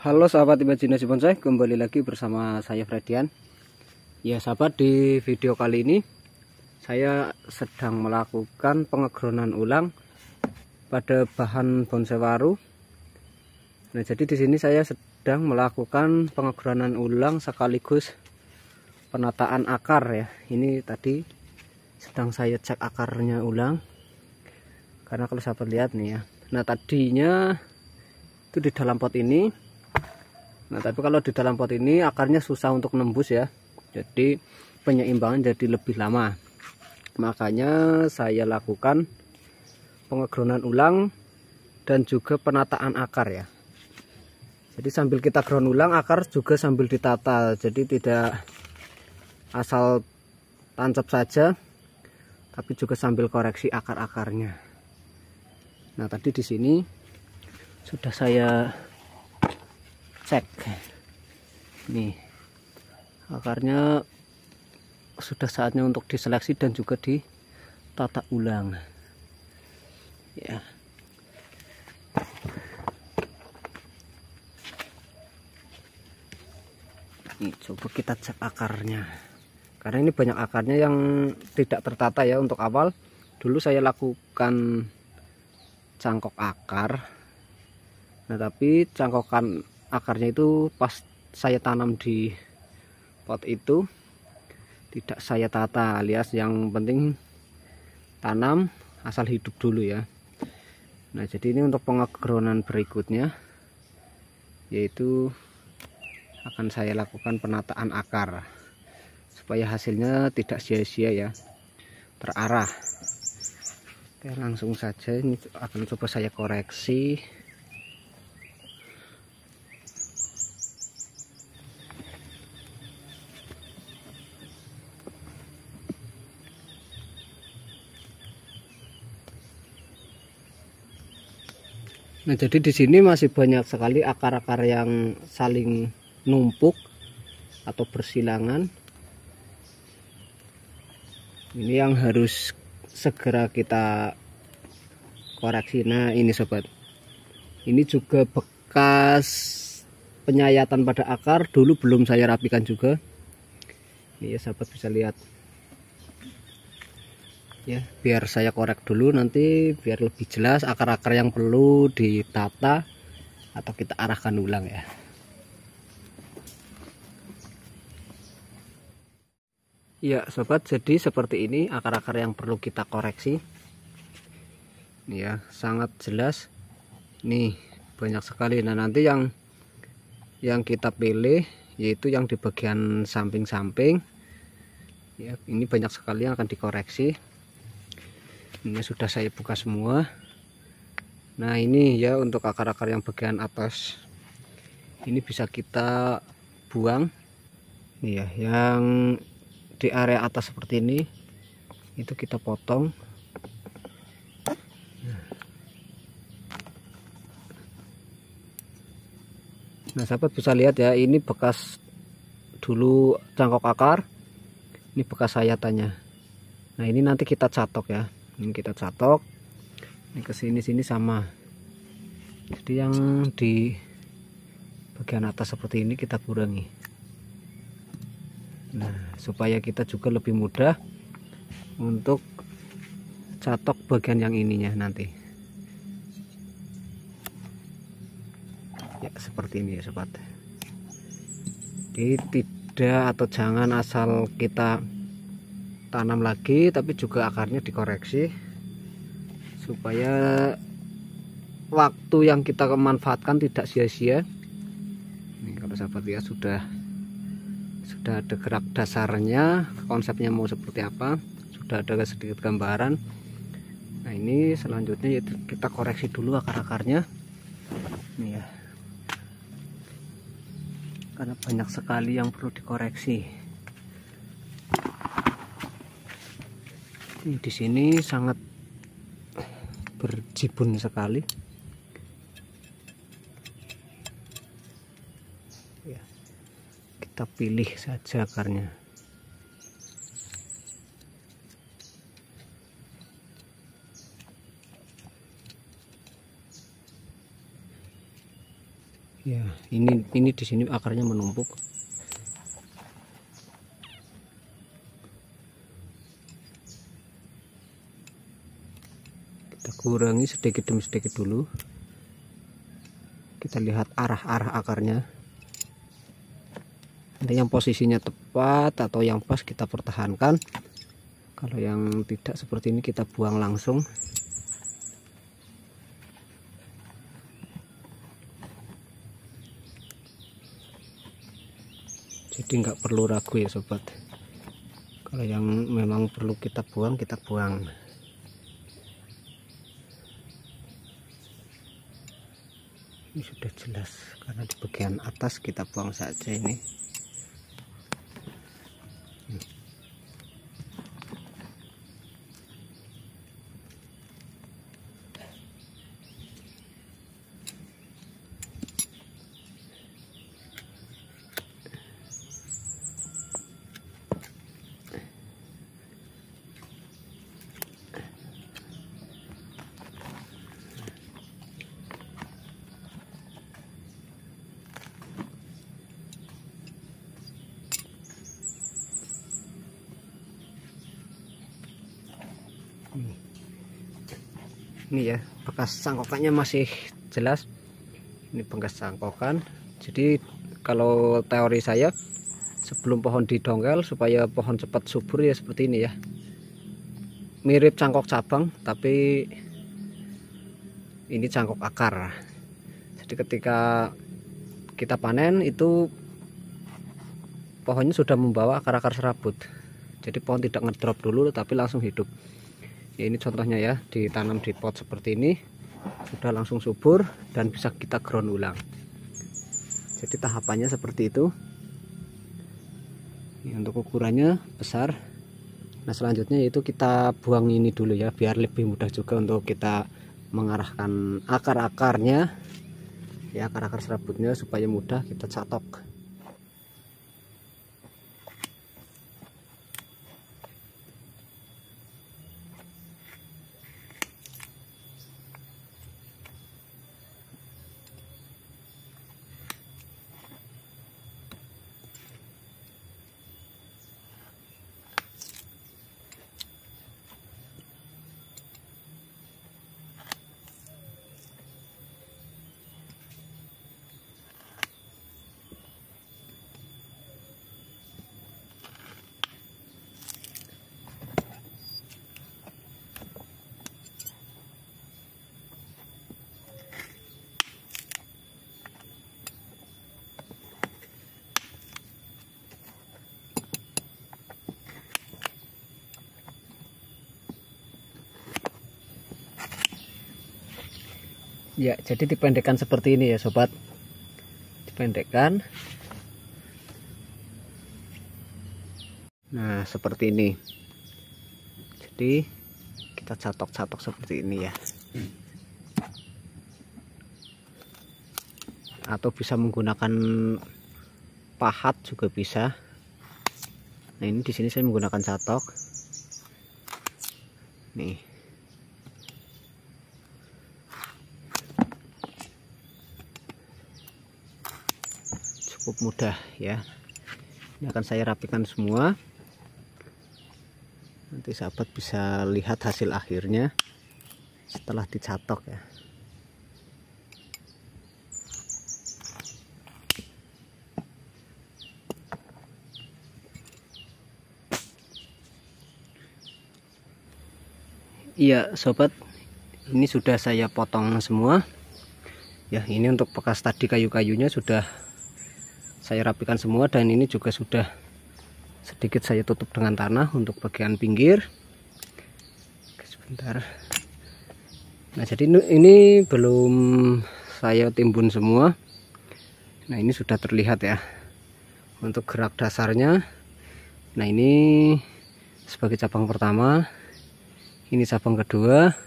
Halo sahabat imajinasi bonsai, kembali lagi bersama saya Fredian. Ya sahabat, di video kali ini saya sedang melakukan pengegronan ulang pada bahan bonsai waru. Nah, jadi di sini saya sedang melakukan pengegronan ulang sekaligus penataan akar ya. Ini tadi sedang saya cek akarnya ulang. Karena kalau sahabat lihat nih ya. Nah, tadinya itu di dalam pot ini Nah, tapi kalau di dalam pot ini akarnya susah untuk nembus ya. Jadi penyeimbangan jadi lebih lama. Makanya saya lakukan pengegronan ulang dan juga penataan akar ya. Jadi sambil kita ground ulang akar juga sambil ditata. Jadi tidak asal tancap saja tapi juga sambil koreksi akar-akarnya. Nah, tadi di sini sudah saya cek nih akarnya sudah saatnya untuk diseleksi dan juga ditata ulang ya ini coba kita cek akarnya karena ini banyak akarnya yang tidak tertata ya untuk awal dulu saya lakukan cangkok akar nah tapi cangkokan akarnya itu pas saya tanam di pot itu tidak saya tata alias yang penting tanam asal hidup dulu ya nah jadi ini untuk pengegronan berikutnya yaitu akan saya lakukan penataan akar supaya hasilnya tidak sia-sia ya terarah Oke langsung saja ini akan coba saya koreksi Nah, jadi di sini masih banyak sekali akar-akar yang saling numpuk atau bersilangan. Ini yang harus segera kita koreksi. Nah, ini sobat. Ini juga bekas penyayatan pada akar dulu belum saya rapikan juga. Ini ya sahabat bisa lihat ya biar saya korek dulu nanti biar lebih jelas akar-akar yang perlu ditata atau kita arahkan ulang ya ya sobat jadi seperti ini akar-akar yang perlu kita koreksi ini ya sangat jelas nih banyak sekali nah nanti yang yang kita pilih yaitu yang di bagian samping-samping ya ini banyak sekali yang akan dikoreksi ini sudah saya buka semua nah ini ya untuk akar-akar yang bagian atas ini bisa kita buang ini ya yang di area atas seperti ini itu kita potong nah sahabat bisa lihat ya ini bekas dulu cangkok akar ini bekas sayatannya nah ini nanti kita catok ya ini kita catok ini kesini sini sama jadi yang di bagian atas seperti ini kita kurangi nah supaya kita juga lebih mudah untuk catok bagian yang ininya nanti ya seperti ini ya sobat jadi tidak atau jangan asal kita tanam lagi tapi juga akarnya dikoreksi supaya waktu yang kita manfaatkan tidak sia-sia ini kalau sahabat ya sudah sudah ada gerak dasarnya konsepnya mau seperti apa sudah ada sedikit gambaran nah ini selanjutnya yaitu kita koreksi dulu akar-akarnya ini ya karena banyak sekali yang perlu dikoreksi Hmm, di sini sangat berjibun sekali ya, kita pilih saja akarnya ya ini ini di sini akarnya menumpuk kita kurangi sedikit demi sedikit dulu kita lihat arah-arah akarnya ada yang posisinya tepat atau yang pas kita pertahankan kalau yang tidak seperti ini kita buang langsung jadi nggak perlu ragu ya sobat kalau yang memang perlu kita buang kita buang ini sudah jelas karena di bagian atas kita buang saja ini ini ya bekas sangkokannya masih jelas ini bekas sangkokan jadi kalau teori saya sebelum pohon didongkel supaya pohon cepat subur ya seperti ini ya mirip cangkok cabang tapi ini cangkok akar jadi ketika kita panen itu pohonnya sudah membawa akar-akar serabut jadi pohon tidak ngedrop dulu tapi langsung hidup ya ini contohnya ya ditanam di pot seperti ini sudah langsung subur dan bisa kita ground ulang jadi tahapannya seperti itu ini untuk ukurannya besar nah selanjutnya yaitu kita buang ini dulu ya biar lebih mudah juga untuk kita mengarahkan akar-akarnya ya akar-akar serabutnya supaya mudah kita catok ya jadi dipendekkan seperti ini ya sobat dipendekkan nah seperti ini jadi kita catok-catok seperti ini ya atau bisa menggunakan pahat juga bisa nah ini di sini saya menggunakan catok nih cukup mudah ya ini akan saya rapikan semua nanti sahabat bisa lihat hasil akhirnya setelah dicatok ya Iya sobat ini sudah saya potong semua ya ini untuk bekas tadi kayu-kayunya sudah saya rapikan semua dan ini juga sudah sedikit saya tutup dengan tanah untuk bagian pinggir Oke, sebentar nah jadi ini belum saya timbun semua nah ini sudah terlihat ya untuk gerak dasarnya nah ini sebagai cabang pertama ini cabang kedua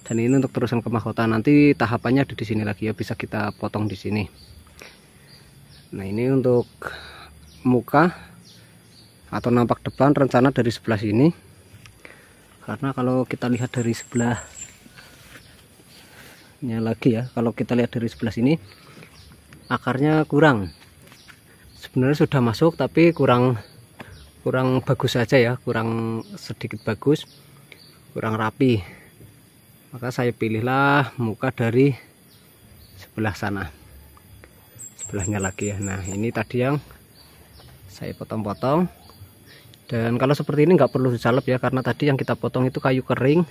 dan ini untuk terusan ke mahkota nanti tahapannya ada di sini lagi ya bisa kita potong di sini Nah ini untuk muka atau nampak depan rencana dari sebelah sini karena kalau kita lihat dari sebelahnya lagi ya kalau kita lihat dari sebelah sini akarnya kurang sebenarnya sudah masuk tapi kurang kurang bagus saja ya kurang sedikit bagus kurang rapi maka saya pilihlah muka dari sebelah sana sebelahnya lagi ya nah ini tadi yang saya potong-potong dan kalau seperti ini nggak perlu disalep ya karena tadi yang kita potong itu kayu kering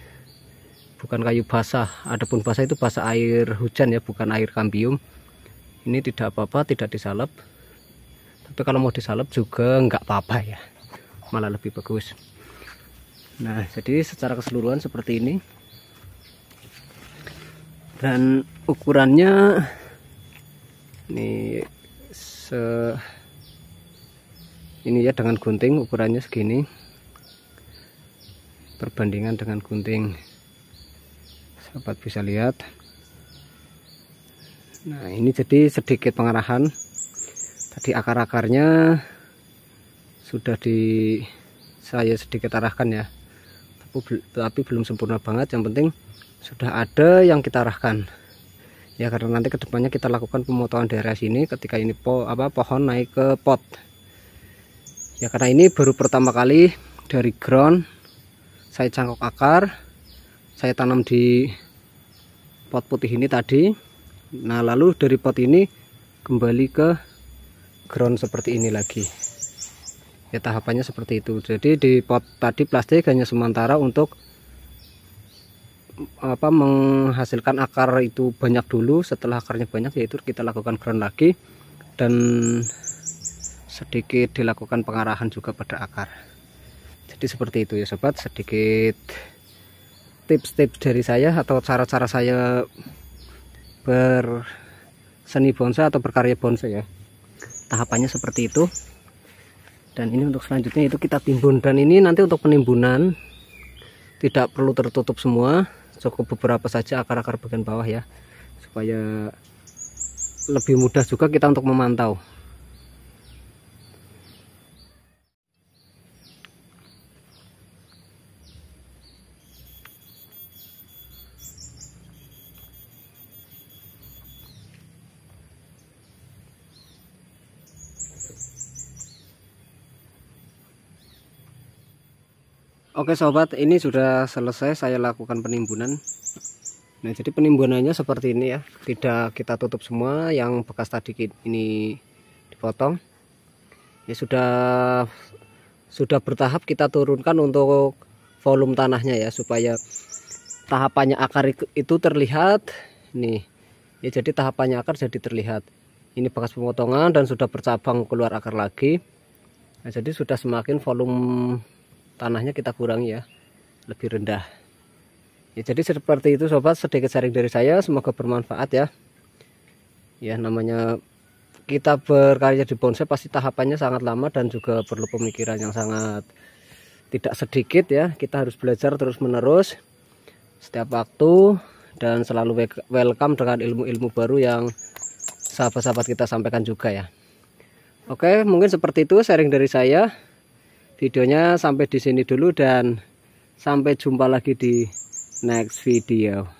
bukan kayu basah adapun basah itu basah air hujan ya bukan air kambium ini tidak apa-apa tidak disalep tapi kalau mau disalep juga nggak apa-apa ya malah lebih bagus nah jadi secara keseluruhan seperti ini dan ukurannya ini se ini ya dengan gunting ukurannya segini perbandingan dengan gunting sahabat bisa lihat nah ini jadi sedikit pengarahan tadi akar-akarnya sudah di saya sedikit arahkan ya tapi, tapi belum sempurna banget yang penting sudah ada yang kita arahkan ya karena nanti kedepannya kita lakukan pemotongan daerah sini ketika ini po apa pohon naik ke pot ya karena ini baru pertama kali dari ground saya cangkok akar saya tanam di pot putih ini tadi nah lalu dari pot ini kembali ke ground seperti ini lagi ya tahapannya seperti itu jadi di pot tadi plastik hanya sementara untuk apa menghasilkan akar itu banyak dulu setelah akarnya banyak yaitu kita lakukan ground lagi dan sedikit dilakukan pengarahan juga pada akar jadi seperti itu ya sobat sedikit tips-tips dari saya atau cara-cara saya berseni bonsai atau berkarya bonsai ya tahapannya seperti itu dan ini untuk selanjutnya itu kita timbun dan ini nanti untuk penimbunan tidak perlu tertutup semua cukup beberapa saja akar-akar bagian bawah ya supaya lebih mudah juga kita untuk memantau Oke sobat, ini sudah selesai saya lakukan penimbunan. Nah, jadi penimbunannya seperti ini ya. Tidak kita tutup semua yang bekas tadi ini dipotong. Ya sudah sudah bertahap kita turunkan untuk volume tanahnya ya supaya tahapannya akar itu terlihat. Nih. Ya jadi tahapannya akar jadi terlihat. Ini bekas pemotongan dan sudah bercabang keluar akar lagi. Nah, jadi sudah semakin volume tanahnya kita kurangi ya lebih rendah ya jadi seperti itu sobat sedikit sharing dari saya semoga bermanfaat ya ya namanya kita berkarya di bonsai pasti tahapannya sangat lama dan juga perlu pemikiran yang sangat tidak sedikit ya kita harus belajar terus menerus setiap waktu dan selalu welcome dengan ilmu-ilmu baru yang sahabat-sahabat kita sampaikan juga ya Oke mungkin seperti itu sharing dari saya videonya sampai di sini dulu dan sampai jumpa lagi di next video